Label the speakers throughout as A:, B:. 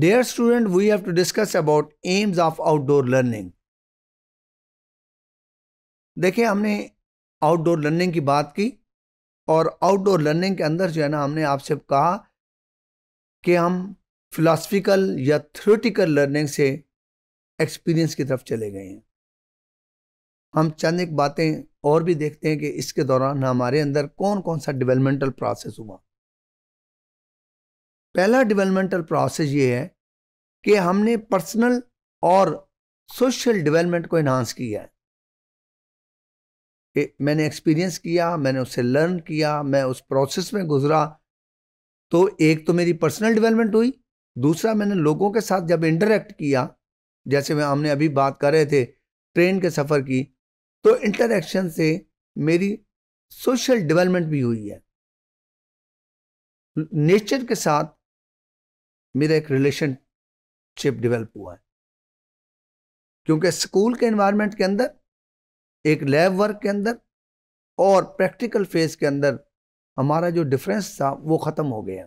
A: Dear student, we have to discuss about aims of outdoor learning. देखिए हमने outdoor learning की बात की और आउटडोर लर्निंग के अंदर जो है ना हमने आपसे कहा कि हम फिलासफिकल या थ्रोटिकल लर्निंग से एक्सपीरियंस की तरफ चले गए हैं हम चंद एक बातें और भी देखते हैं कि इसके दौरान हमारे अंदर कौन कौन सा डेवलपमेंटल प्रोसेस हुआ पहला डेवलपमेंटल प्रोसेस ये है कि हमने पर्सनल और सोशल डेवलपमेंट को इन्हांस किया है मैंने एक्सपीरियंस किया मैंने उससे लर्न किया मैं उस प्रोसेस में गुजरा तो एक तो मेरी पर्सनल डेवलपमेंट हुई दूसरा मैंने लोगों के साथ जब इंटरेक्ट किया जैसे मैं हमने अभी बात कर रहे थे ट्रेन के सफ़र की तो इंटरेक्शन से मेरी सोशल डेवलपमेंट भी हुई है नेचर के साथ मेरा एक रिलेशनशिप डेवलप हुआ है क्योंकि स्कूल के एनवायरनमेंट के अंदर एक लैब वर्क के अंदर और प्रैक्टिकल फेज के अंदर हमारा जो डिफरेंस था वो ख़त्म हो गया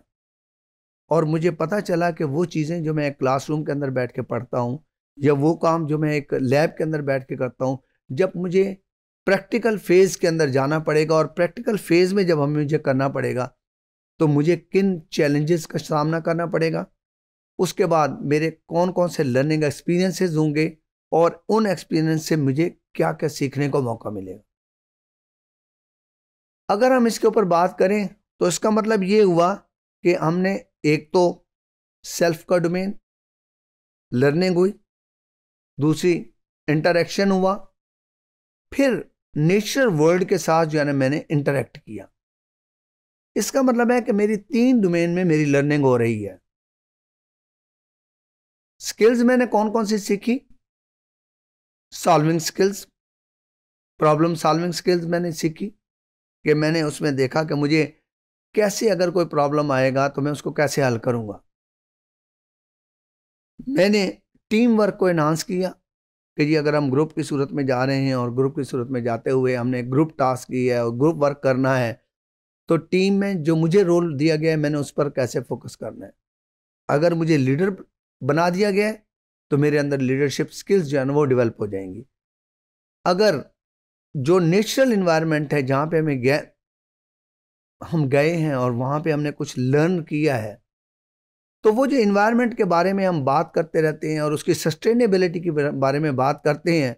A: और मुझे पता चला कि वो चीज़ें जो मैं क्लास क्लासरूम के अंदर बैठ के पढ़ता हूँ या वो काम जो मैं एक लैब के अंदर बैठ के करता हूँ जब मुझे प्रैक्टिकल फेज़ के अंदर जाना पड़ेगा और प्रैक्टिकल फेज़ में जब हमें मुझे करना पड़ेगा तो मुझे किन चैलेंजेस का सामना करना पड़ेगा उसके बाद मेरे कौन कौन से लर्निंग एक्सपीरियंसेस होंगे और उन एक्सपीरियंस से मुझे क्या क्या सीखने का मौका मिलेगा अगर हम इसके ऊपर बात करें तो इसका मतलब ये हुआ कि हमने एक तो सेल्फ का डोमेन लर्निंग हुई दूसरी इंटरेक्शन हुआ फिर नेचर वर्ल्ड के साथ जो है ना मैंने इंटरेक्ट किया इसका मतलब है कि मेरी तीन डोमेन में मेरी लर्निंग हो रही है स्किल्स मैंने कौन कौन सी सीखी solving skills problem solving skills मैंने सीखी कि मैंने उसमें देखा कि मुझे कैसे अगर कोई प्रॉब्लम आएगा तो मैं उसको कैसे हल करूंगा मैंने टीम वर्क को इन्हांस किया कि जी अगर हम ग्रुप की सूरत में जा रहे हैं और ग्रुप की सूरत में जाते हुए हमने ग्रुप टास्क किया है और ग्रुप वर्क करना है तो टीम में जो मुझे रोल दिया गया है मैंने उस पर कैसे फोकस करना है अगर मुझे लीडर बना दिया गया है तो मेरे अंदर लीडरशिप स्किल्स जो है ना वो डेवलप हो जाएंगी अगर जो नेचुरल इन्वायरमेंट है जहाँ पे हमें गए हम गए हैं और वहाँ पे हमने कुछ लर्न किया है तो वो जो इन्वायरमेंट के बारे में हम बात करते रहते हैं और उसकी सस्टेनेबिलिटी के बारे में बात करते हैं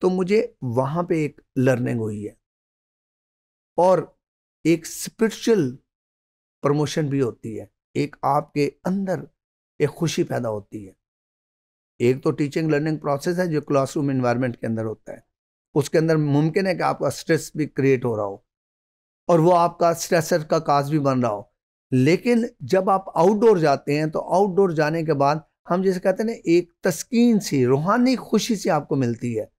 A: तो मुझे वहाँ पे एक लर्निंग हुई है और एक स्पिरिचुअल प्रमोशन भी होती है एक आपके अंदर एक खुशी पैदा होती है एक तो टीचिंग लर्निंग प्रोसेस है जो क्लासरूम इन्वायरमेंट के अंदर होता है उसके अंदर मुमकिन है कि आपका स्ट्रेस भी क्रिएट हो रहा हो और वो आपका स्ट्रेसर का काज भी बन रहा हो लेकिन जब आप आउटडोर जाते हैं तो आउटडोर जाने के बाद हम जैसे कहते हैं ना एक तस्कीन सी रूहानी खुशी सी आपको मिलती है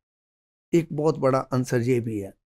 A: एक बहुत बड़ा आंसर ये भी है